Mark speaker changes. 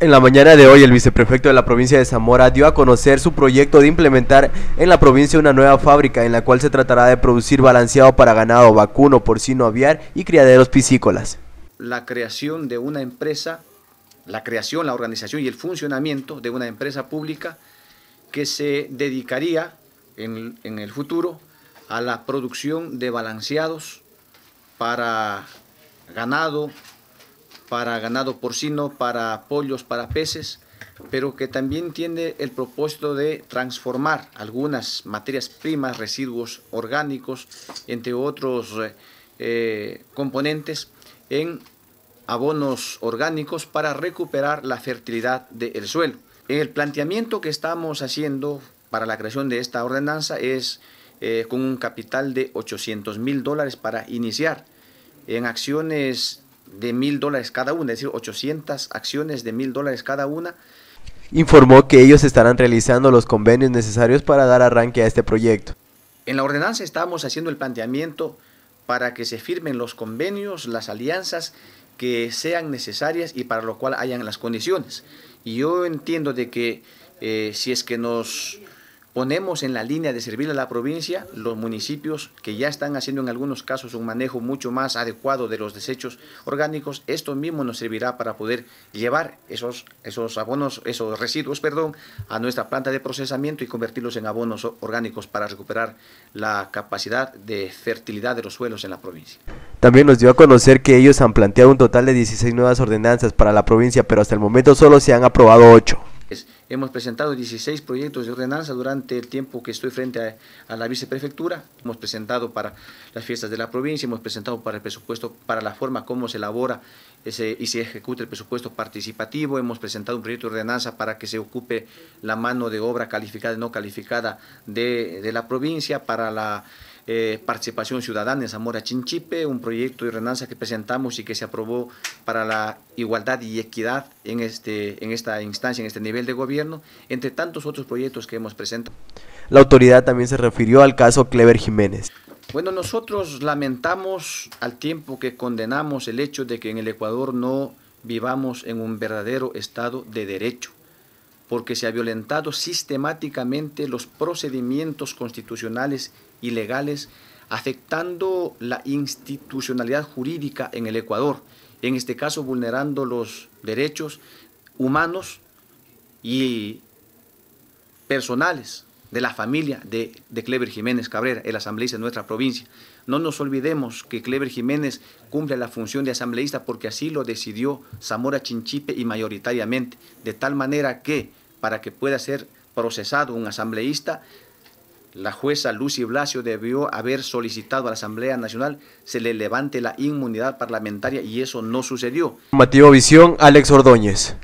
Speaker 1: En la mañana de hoy, el viceprefecto de la provincia de Zamora dio a conocer su proyecto de implementar en la provincia una nueva fábrica en la cual se tratará de producir balanceado para ganado vacuno, porcino aviar y criaderos piscícolas.
Speaker 2: La creación de una empresa, la creación, la organización y el funcionamiento de una empresa pública que se dedicaría en, en el futuro a la producción de balanceados para ganado para ganado porcino, para pollos, para peces, pero que también tiene el propósito de transformar algunas materias primas, residuos orgánicos, entre otros eh, eh, componentes, en abonos orgánicos para recuperar la fertilidad del suelo. El planteamiento que estamos haciendo para la creación de esta ordenanza es eh, con un capital de 800 mil dólares para iniciar en acciones de mil dólares cada una, es decir, 800 acciones de mil dólares cada una.
Speaker 1: Informó que ellos estarán realizando los convenios necesarios para dar arranque a este proyecto.
Speaker 2: En la ordenanza estamos haciendo el planteamiento para que se firmen los convenios, las alianzas que sean necesarias y para lo cual hayan las condiciones. Y yo entiendo de que eh, si es que nos Ponemos en la línea de servir a la provincia los municipios que ya están haciendo en algunos casos un manejo mucho más adecuado de los desechos orgánicos. Esto mismo nos servirá para poder llevar esos, esos abonos, esos residuos, perdón, a nuestra planta de procesamiento y convertirlos en abonos orgánicos para recuperar la capacidad de fertilidad de los suelos en la provincia.
Speaker 1: También nos dio a conocer que ellos han planteado un total de 16 nuevas ordenanzas para la provincia, pero hasta el momento solo se han aprobado 8.
Speaker 2: Hemos presentado 16 proyectos de ordenanza durante el tiempo que estoy frente a, la viceprefectura. Hemos presentado para las fiestas de la provincia, hemos presentado para el presupuesto, para la forma como se elabora ese, y se ejecuta el presupuesto participativo. Hemos presentado un proyecto de ordenanza para que se ocupe la mano de obra calificada y no calificada de la provincia, para la eh, participación Ciudadana en Zamora Chinchipe, un proyecto de renuncia que presentamos y que se aprobó para la igualdad y equidad en, este, en esta instancia, en este nivel de gobierno, entre tantos otros proyectos que hemos presentado. La
Speaker 1: autoridad también se refirió al caso Clever Jiménez.
Speaker 2: Bueno, nosotros lamentamos al tiempo que condenamos el hecho de que en el Ecuador no vivamos en un verdadero Estado de Derecho porque se ha violentado sistemáticamente los procedimientos constitucionales y legales, afectando la institucionalidad jurídica en el Ecuador, en este caso vulnerando los derechos humanos y personales de la familia de, de, Clever Jiménez Cabrera, el asambleísta de nuestra provincia. No nos olvidemos que Clever Jiménez cumple la función de asambleísta porque así lo decidió Zamora Chinchipe y mayoritariamente, de tal manera que para que pueda ser procesado un asambleísta, la jueza Lucy Blasio debió haber solicitado a la Asamblea Nacional se le levante la inmunidad parlamentaria y eso no sucedió.
Speaker 1: Visión, Alex Ordóñez.